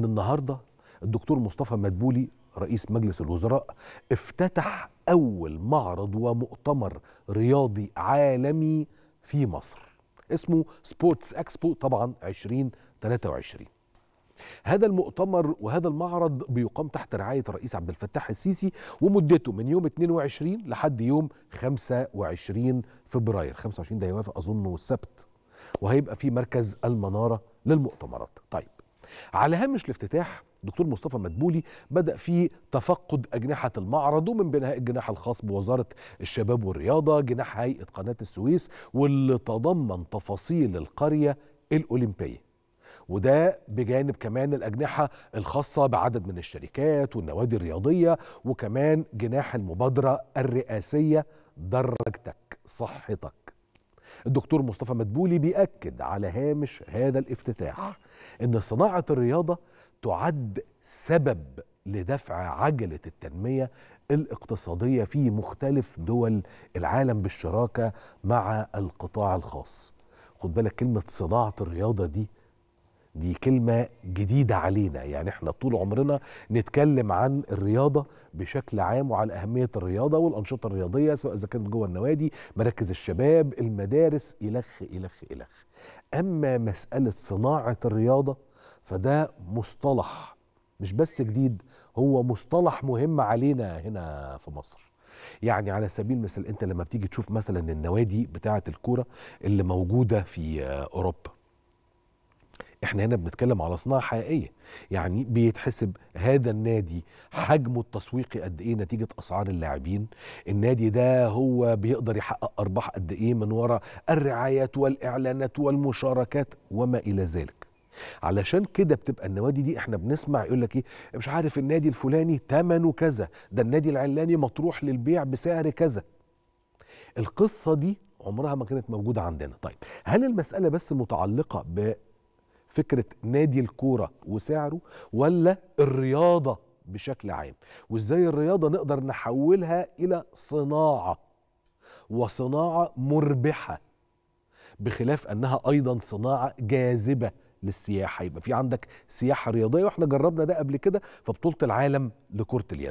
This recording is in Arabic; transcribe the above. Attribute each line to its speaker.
Speaker 1: ان النهارده الدكتور مصطفى مدبولي رئيس مجلس الوزراء افتتح اول معرض ومؤتمر رياضي عالمي في مصر اسمه سبورتس اكسبو طبعا 2023 هذا المؤتمر وهذا المعرض بيقام تحت رعاية الرئيس عبد الفتاح السيسي ومدته من يوم 22 لحد يوم 25 فبراير 25 ده يوافق أظنه السبت وهيبقى في مركز المنارة للمؤتمرات طيب على هامش الافتتاح دكتور مصطفى مدبولي بدأ في تفقد أجنحة المعرض ومن بينها الجناح الخاص بوزارة الشباب والرياضة جناح هيئة قناة السويس واللي تضمن تفاصيل القرية الأولمبية وده بجانب كمان الأجنحة الخاصة بعدد من الشركات والنوادي الرياضية وكمان جناح المبادرة الرئاسية درجتك صحتك الدكتور مصطفى مدبولي بيأكد على هامش هذا الافتتاح أن صناعة الرياضة تعد سبب لدفع عجلة التنمية الاقتصادية في مختلف دول العالم بالشراكة مع القطاع الخاص خد بالك كلمة صناعة الرياضة دي دي كلمة جديدة علينا يعني احنا طول عمرنا نتكلم عن الرياضة بشكل عام وعن أهمية الرياضة والأنشطة الرياضية سواء إذا كانت جوه النوادي مراكز الشباب المدارس إلخ إلخ إلخ أما مسألة صناعة الرياضة فده مصطلح مش بس جديد هو مصطلح مهم علينا هنا في مصر يعني على سبيل المثال انت لما بتيجي تشوف مثلا النوادي بتاعه الكوره اللي موجوده في اوروبا احنا هنا بنتكلم على صناعه حقيقيه يعني بيتحسب هذا النادي حجمه التسويقي قد ايه نتيجه اسعار اللاعبين النادي ده هو بيقدر يحقق ارباح قد ايه من وراء الرعايات والاعلانات والمشاركات وما الى ذلك علشان كده بتبقى النوادي دي احنا بنسمع يقول لك ايه مش عارف النادي الفلاني ثمنه كذا ده النادي العلاني مطروح للبيع بسعر كذا القصه دي عمرها ما كانت موجوده عندنا طيب هل المساله بس متعلقه ب فكره نادي الكوره وسعره ولا الرياضه بشكل عام وازاي الرياضه نقدر نحولها الى صناعه وصناعه مربحه بخلاف انها ايضا صناعه جاذبه للسياحه يبقى في عندك سياحه رياضيه واحنا جربنا ده قبل كده في بطوله العالم لكره اليد